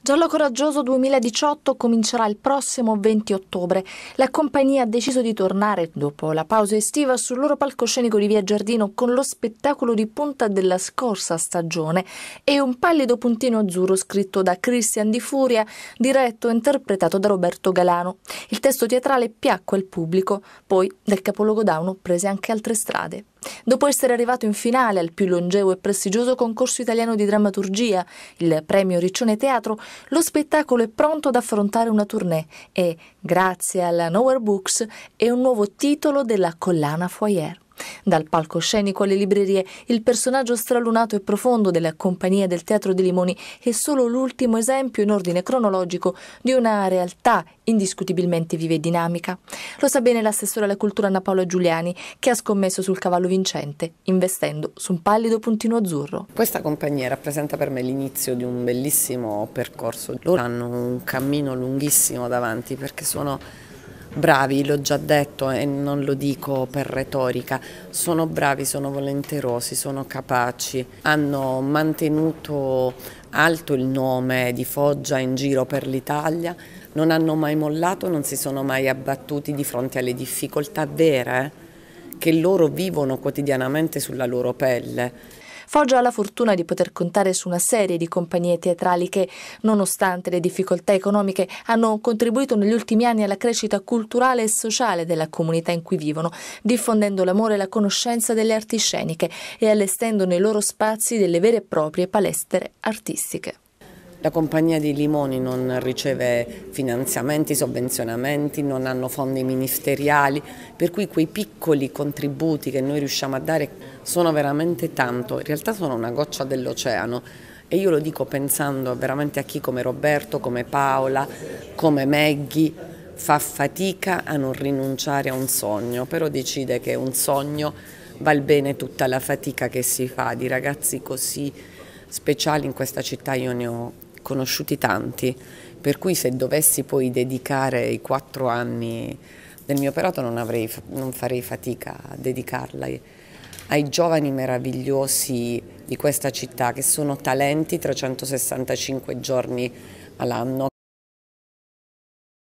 Giallo Coraggioso 2018 comincerà il prossimo 20 ottobre. La compagnia ha deciso di tornare, dopo la pausa estiva, sul loro palcoscenico di Via Giardino con lo spettacolo di punta della scorsa stagione e un pallido puntino azzurro scritto da Christian Di Furia, diretto e interpretato da Roberto Galano. Il testo teatrale piacque al pubblico, poi dal capoluogo Dauno prese anche altre strade. Dopo essere arrivato in finale al più longevo e prestigioso concorso italiano di drammaturgia, il premio Riccione Teatro, lo spettacolo è pronto ad affrontare una tournée e, grazie alla Nowhere Books, è un nuovo titolo della collana Foyer. Dal palcoscenico alle librerie, il personaggio stralunato e profondo della compagnia del Teatro dei Limoni è solo l'ultimo esempio in ordine cronologico di una realtà indiscutibilmente viva e dinamica. Lo sa bene l'assessore alla cultura Anna Paola Giuliani, che ha scommesso sul cavallo vincente, investendo su un pallido puntino azzurro. Questa compagnia rappresenta per me l'inizio di un bellissimo percorso. Loro hanno un cammino lunghissimo davanti perché sono bravi, l'ho già detto e non lo dico per retorica, sono bravi, sono volenterosi, sono capaci, hanno mantenuto alto il nome di Foggia in giro per l'Italia, non hanno mai mollato, non si sono mai abbattuti di fronte alle difficoltà vere che loro vivono quotidianamente sulla loro pelle. Foggia ha la fortuna di poter contare su una serie di compagnie teatrali che, nonostante le difficoltà economiche, hanno contribuito negli ultimi anni alla crescita culturale e sociale della comunità in cui vivono, diffondendo l'amore e la conoscenza delle arti sceniche e allestendo nei loro spazi delle vere e proprie palestre artistiche. La compagnia di Limoni non riceve finanziamenti, sovvenzionamenti, non hanno fondi ministeriali, per cui quei piccoli contributi che noi riusciamo a dare sono veramente tanto, in realtà sono una goccia dell'oceano e io lo dico pensando veramente a chi come Roberto, come Paola, come Maggie fa fatica a non rinunciare a un sogno, però decide che un sogno val bene tutta la fatica che si fa di ragazzi così speciali in questa città io ne ho conosciuti tanti, per cui se dovessi poi dedicare i quattro anni del mio operato non, avrei, non farei fatica a dedicarla ai giovani meravigliosi di questa città che sono talenti 365 giorni all'anno